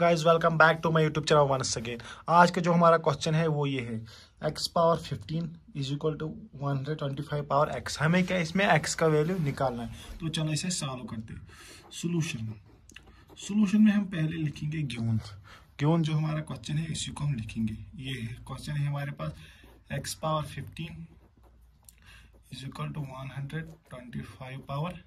guys welcome back to my YouTube channel one सके आज का जो हमारा क्वेश्चन है वो ये है x power 15 is equal to five power x हमें क्या इसमें एक्स का वैल्यू निकालना है तो चलो इसे सॉल्व करते हैं सोल्यूशन सोल्यूशन में हम पहले लिखेंगे ग्यून ग्यून जो हमारा क्वेश्चन है इसी को हम लिखेंगे ये है क्वेश्चन है हमारे पास x power fifteen is equal to one power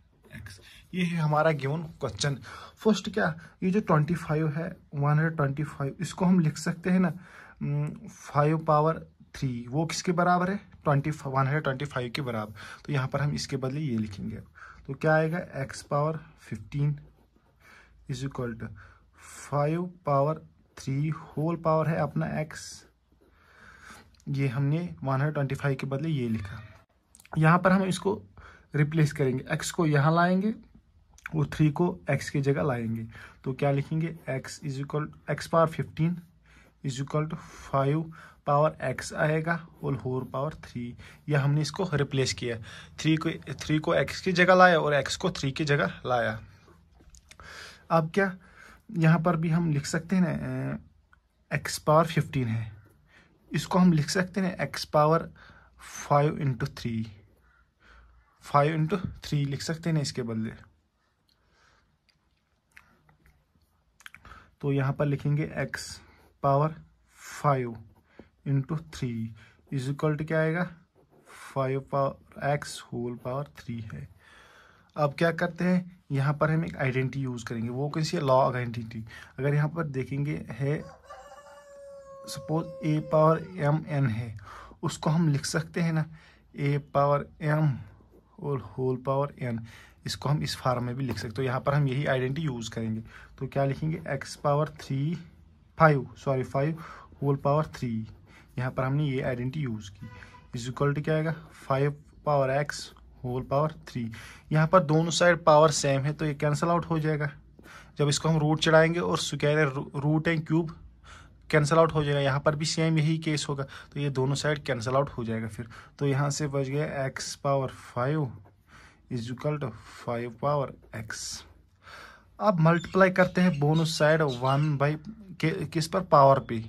six ये है हमारा गिवन क्वेश्चन फर्स्ट क्या ये जो ट्वेंटी फाइव है वन हंड्रेड ट्वेंटी फाइव इसको हम लिख सकते हैं ना फाइव पावर थ्री वो किसके बराबर है twenty one hundred twenty five के बराबर तो यहाँ पर हम इसके बदले ये लिखेंगे तो क्या आएगा x power fifteen is equal to five power three whole power है अपना एक्स ये हमने वन हंड्रेड ट्वेंटी फाइव के बदले ये लिखा यहाँ पर हम इसको रिप्लेस करेंगे एक्स को यहाँ लाएंगे और थ्री को एक्स की जगह लाएंगे तो क्या लिखेंगे x is equal x power fifteen is equal to five power x आएगा और होर पावर थ्री यह हमने इसको रिप्लेस किया थ्री को थ्री को एक्स की जगह लाया और एक्स को थ्री की जगह लाया अब क्या यहाँ पर भी हम लिख सकते हैं ना एक्स पावर फिफ्टीन है इसको हम लिख सकते हैं x power five into three five into three लिख सकते हैं इसके बदले तो यहाँ पर लिखेंगे x power five into three is equal to क्या आएगा five power x whole power three है अब क्या करते हैं यहाँ पर हम एक आइडेंटिटी यूज़ करेंगे वो कौन सी है लॉ आइडेंटिटी अगर यहाँ पर देखेंगे है suppose a power m n है उसको हम लिख सकते हैं ना ए पावर एम और होल पावर एन इसको हम इस फार्म में भी लिख सकते हो तो यहाँ पर हम यही आइडेंटिटी यूज़ करेंगे तो क्या लिखेंगे x power three five sorry five whole power three यहाँ पर हमने ये आइडेंटिटी यूज़ की इज इक्वल टू क्या आएगा five power x whole power three यहाँ पर दोनों साइड पावर सेम है तो ये कैंसल आउट हो जाएगा जब इसको हम रूट चढ़ाएंगे और square root and cube cancel out हो जाएगा यहाँ पर भी सेम यही केस होगा तो ये दोनों साइड कैंसिल आउट हो जाएगा फिर तो यहाँ से बच गया x power five is equal to five power x अब मल्टीप्लाई करते हैं बोनस साइड वन बाई किस पर पावर पे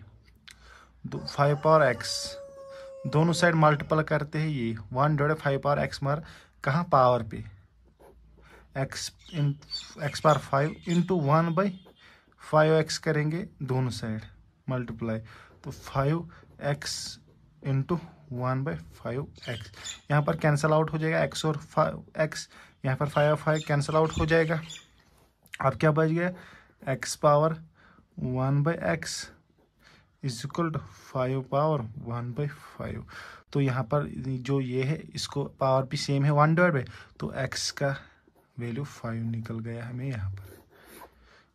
फाइव पावर एक्स दोनों साइड मल्टीप्लाई करते हैं ये one dot five power x मार कहाँ पावर पे एक्स इन x power five into one by five x करेंगे दोनों साइड मल्टीप्लाई तो five x into one by five x यहाँ पर कैंसिल आउट हो जाएगा एक्स और फाइव एक्स यहाँ पर फाइव फाइव कैंसिल आउट हो जाएगा अब क्या बच गया x power one by x is equal to five power one by five तो यहाँ पर जो ये है इसको पावर भी सेम है वन डिवाइड बाई तो एक्स का वैल्यू फाइव निकल गया हमें यहाँ पर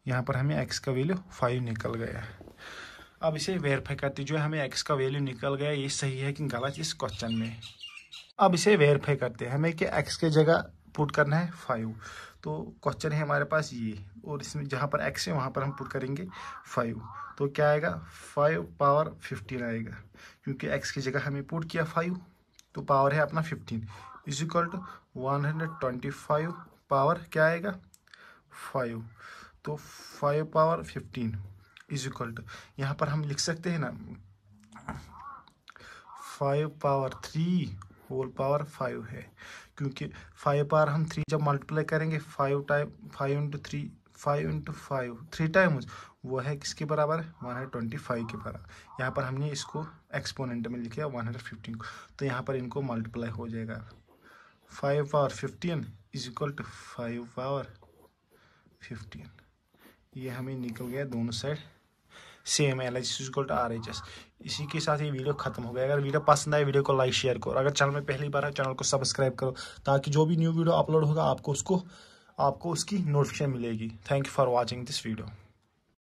यहाँ पर हमें एक्स का वैल्यू फाइव निकल गया है अब इसे वेरीफाई करते जो हमें एक्स का वैल्यू निकल गया ये सही है कि गलत इस क्वेश्चन में अब इसे वेरीफाई करते हैं हमें कि एक्स के जगह पुट करना है फाइव तो क्वेश्चन है हमारे पास ये और इसमें जहाँ पर एक्स है वहाँ पर हम पुट करेंगे फाइव तो क्या आएगा फाइव पावर फिफ्टीन आएगा क्योंकि एक्स की जगह हमें पुट किया फाइव तो पावर है अपना fifteen is equal to one hundred twenty five power क्या आएगा फाइव तो five power fifteen is equal to यहाँ पर हम लिख सकते हैं ना five power three whole power five है क्योंकि फाइव पावर हम थ्री जब मल्टीप्लाई करेंगे five time five into three five into five three times वो है किसके बराबर वन हंड्रेड ट्वेंटी फाइव के बराबर यहाँ पर हमने इसको एक्सपोनेंट में लिखा वन हंड्रेड फिफ्टीन को तो यहाँ पर इनको मल्टीप्लाई हो जाएगा five power fifteen is equal to five power fifteen ये हमें निकल गया दोनों side same L H equal to R H S इसी के साथ ये वीडियो खत्म हो गया अगर वीडियो पसंद आए वीडियो को लाइक शेयर करो अगर चैनल में पहली बार है चैनल को सब्सक्राइब करो ताकि जो भी न्यू वीडियो अपलोड होगा आपको उसको आपको उसकी नोटिफिकेशन मिलेगी thank you for watching this video